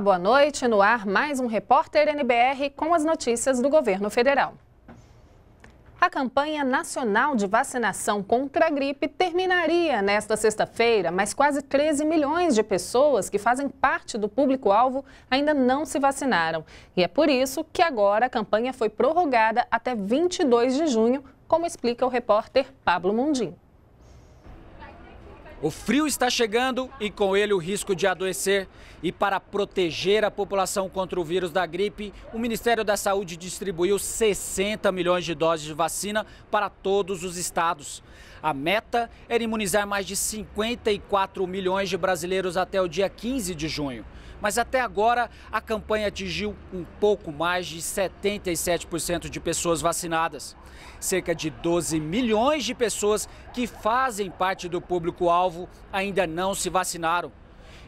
boa noite. No ar, mais um Repórter NBR com as notícias do governo federal. A campanha nacional de vacinação contra a gripe terminaria nesta sexta-feira, mas quase 13 milhões de pessoas que fazem parte do público-alvo ainda não se vacinaram. E é por isso que agora a campanha foi prorrogada até 22 de junho, como explica o repórter Pablo Mundim. O frio está chegando e com ele o risco de adoecer. E para proteger a população contra o vírus da gripe, o Ministério da Saúde distribuiu 60 milhões de doses de vacina para todos os estados. A meta era imunizar mais de 54 milhões de brasileiros até o dia 15 de junho. Mas até agora, a campanha atingiu um pouco mais de 77% de pessoas vacinadas. Cerca de 12 milhões de pessoas que fazem parte do público-alvo ainda não se vacinaram.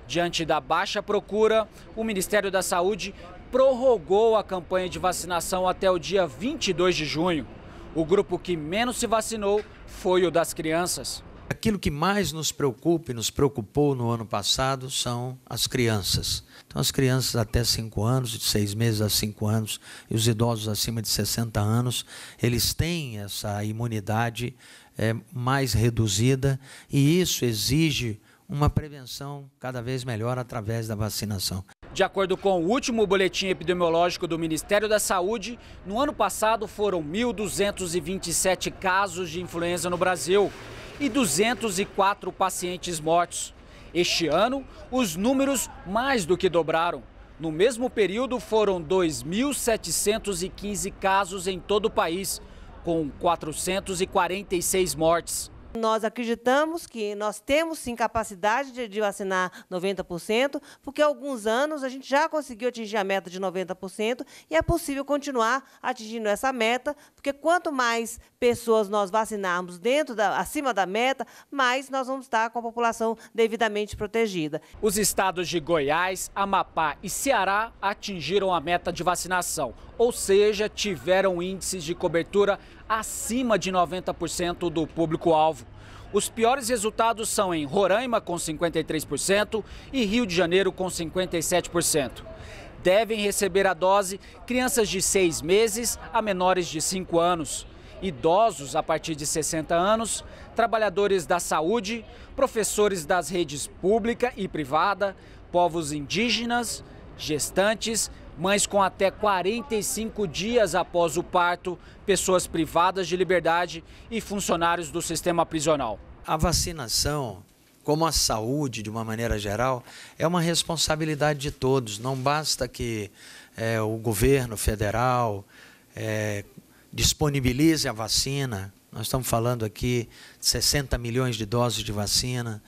Diante da baixa procura, o Ministério da Saúde prorrogou a campanha de vacinação até o dia 22 de junho. O grupo que menos se vacinou foi o das crianças. Aquilo que mais nos preocupa e nos preocupou no ano passado são as crianças. Então, as crianças até 5 anos, de 6 meses a 5 anos, e os idosos acima de 60 anos, eles têm essa imunidade é, mais reduzida e isso exige uma prevenção cada vez melhor através da vacinação. De acordo com o último boletim epidemiológico do Ministério da Saúde, no ano passado foram 1.227 casos de influenza no Brasil e 204 pacientes mortos. Este ano, os números mais do que dobraram. No mesmo período, foram 2.715 casos em todo o país, com 446 mortes. Nós acreditamos que nós temos sim capacidade de, de vacinar 90%, porque há alguns anos a gente já conseguiu atingir a meta de 90% e é possível continuar atingindo essa meta, porque quanto mais pessoas nós vacinarmos dentro da, acima da meta, mais nós vamos estar com a população devidamente protegida. Os estados de Goiás, Amapá e Ceará atingiram a meta de vacinação, ou seja, tiveram índices de cobertura acima de 90% do público-alvo. Os piores resultados são em Roraima, com 53%, e Rio de Janeiro, com 57%. Devem receber a dose crianças de 6 meses a menores de 5 anos, idosos a partir de 60 anos, trabalhadores da saúde, professores das redes pública e privada, povos indígenas, gestantes mães com até 45 dias após o parto, pessoas privadas de liberdade e funcionários do sistema prisional. A vacinação, como a saúde de uma maneira geral, é uma responsabilidade de todos. Não basta que é, o governo federal é, disponibilize a vacina. Nós estamos falando aqui de 60 milhões de doses de vacina.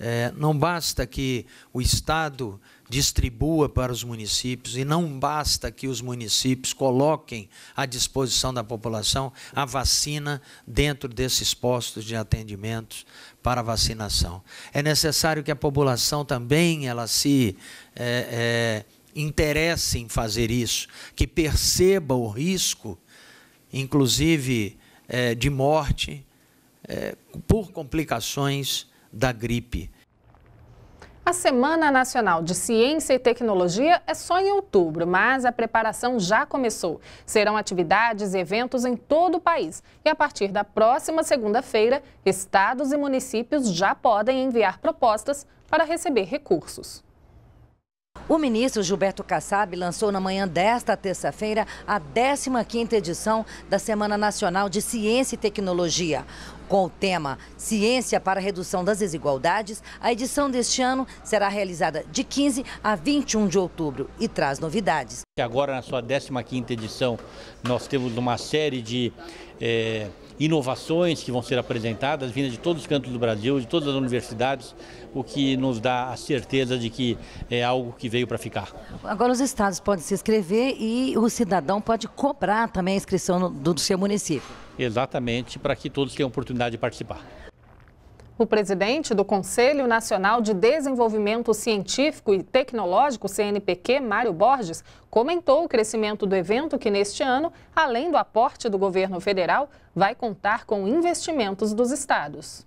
É, não basta que o Estado distribua para os municípios e não basta que os municípios coloquem à disposição da população a vacina dentro desses postos de atendimento para vacinação. É necessário que a população também ela se é, é, interesse em fazer isso, que perceba o risco, inclusive é, de morte, é, por complicações da gripe. A Semana Nacional de Ciência e Tecnologia é só em outubro, mas a preparação já começou. Serão atividades e eventos em todo o país. E a partir da próxima segunda-feira, estados e municípios já podem enviar propostas para receber recursos. O ministro Gilberto Kassab lançou na manhã desta terça-feira a 15ª edição da Semana Nacional de Ciência e Tecnologia. Com o tema Ciência para a Redução das Desigualdades, a edição deste ano será realizada de 15 a 21 de outubro e traz novidades. Agora, na sua 15ª edição, nós temos uma série de... Eh, inovações que vão ser apresentadas, vindas de todos os cantos do Brasil, de todas as universidades, o que nos dá a certeza de que é algo que veio para ficar. Agora os estados podem se inscrever e o cidadão pode cobrar também a inscrição do, do seu município. Exatamente, para que todos tenham oportunidade de participar. O presidente do Conselho Nacional de Desenvolvimento Científico e Tecnológico, CNPq, Mário Borges, comentou o crescimento do evento que neste ano, além do aporte do governo federal, vai contar com investimentos dos estados.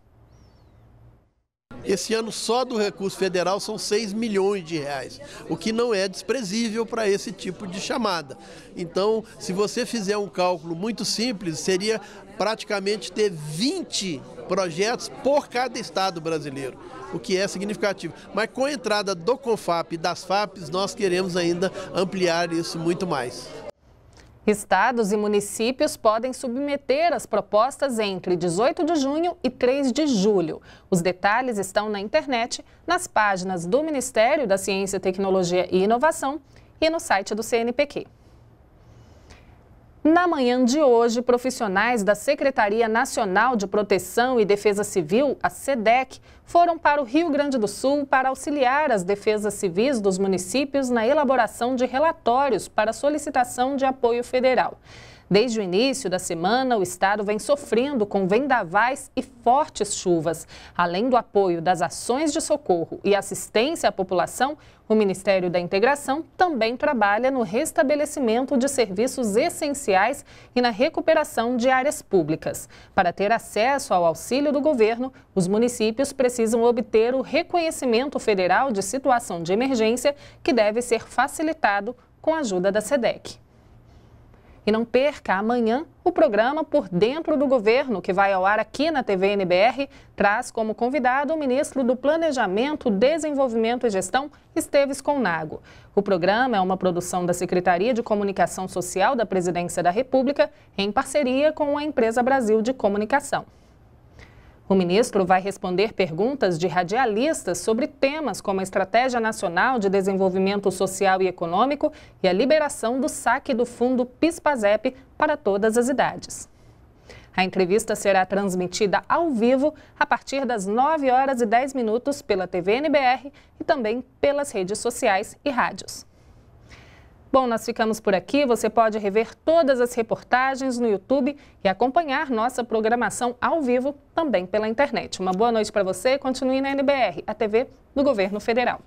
Esse ano só do recurso federal são 6 milhões de reais, o que não é desprezível para esse tipo de chamada. Então, se você fizer um cálculo muito simples, seria praticamente ter 20 projetos por cada estado brasileiro, o que é significativo. Mas com a entrada do CONFAP e das FAPs, nós queremos ainda ampliar isso muito mais. Estados e municípios podem submeter as propostas entre 18 de junho e 3 de julho. Os detalhes estão na internet, nas páginas do Ministério da Ciência, Tecnologia e Inovação e no site do CNPq. Na manhã de hoje, profissionais da Secretaria Nacional de Proteção e Defesa Civil, a SEDEC, foram para o Rio Grande do Sul para auxiliar as defesas civis dos municípios na elaboração de relatórios para solicitação de apoio federal. Desde o início da semana, o estado vem sofrendo com vendavais e fortes chuvas. Além do apoio das ações de socorro e assistência à população, o Ministério da Integração também trabalha no restabelecimento de serviços essenciais e na recuperação de áreas públicas. Para ter acesso ao auxílio do governo, os municípios precisam obter o reconhecimento federal de situação de emergência, que deve ser facilitado com a ajuda da SEDEC. E não perca amanhã o programa Por Dentro do Governo, que vai ao ar aqui na TV NBR, traz como convidado o ministro do Planejamento, Desenvolvimento e Gestão, Esteves Conago. O programa é uma produção da Secretaria de Comunicação Social da Presidência da República, em parceria com a Empresa Brasil de Comunicação. O ministro vai responder perguntas de radialistas sobre temas como a Estratégia Nacional de Desenvolvimento Social e Econômico e a liberação do saque do fundo PIS-PASEP para todas as idades. A entrevista será transmitida ao vivo a partir das 9 horas e 10 minutos pela TV NBR e também pelas redes sociais e rádios. Bom, nós ficamos por aqui. Você pode rever todas as reportagens no YouTube e acompanhar nossa programação ao vivo também pela internet. Uma boa noite para você. Continue na NBR, a TV do Governo Federal.